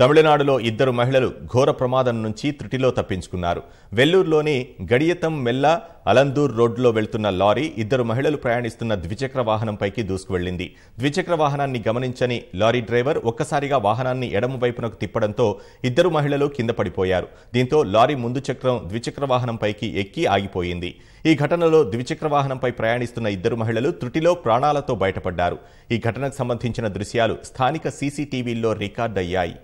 తమిళనాడులో ఇద్దరు మహిళలు ఘోర ప్రమాదం నుంచి త్రుటిలో తప్పించుకున్నారు వెల్లూరులోని గడియతం మెల్ల అలందూర్ రోడ్డులో వెళ్తున్న లారీ ఇద్దరు మహిళలు ప్రయాణిస్తున్న ద్విచక్ర వాహనంపైకి దూసుకువెళ్లింది ద్విచక్ర వాహనాన్ని గమనించని లారీ డ్రైవర్ ఒక్కసారిగా వాహనాన్ని ఎడమ వైపునకు తిప్పడంతో ఇద్దరు మహిళలు కింద పడిపోయారు దీంతో లారీ ముందు చక్రం ద్విచక్ర వాహనంపైకి ఎక్కి ఆగిపోయింది ఈ ఘటనలో ద్విచక్ర వాహనంపై ప్రయాణిస్తున్న ఇద్దరు మహిళలు త్రుటిలో ప్రాణాలతో బయటపడ్డారు ఈ ఘటనకు సంబంధించిన దృశ్యాలు స్థానిక సీసీటీవీల్లో రికార్డయ్యాయి